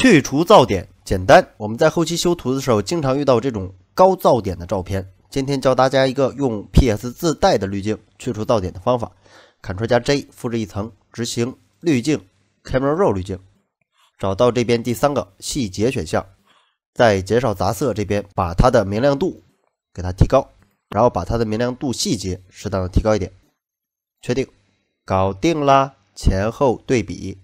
去除噪点简单，我们在后期修图的时候经常遇到这种高噪点的照片。今天教大家一个用 PS 自带的滤镜去除噪点的方法：Ctrl 加 J 复制一层，执行滤镜 Camera Raw 滤镜，找到这边第三个细节选项，在减少杂色这边把它的明亮度给它提高，然后把它的明亮度细节适当的提高一点，确定，搞定啦。前后对比。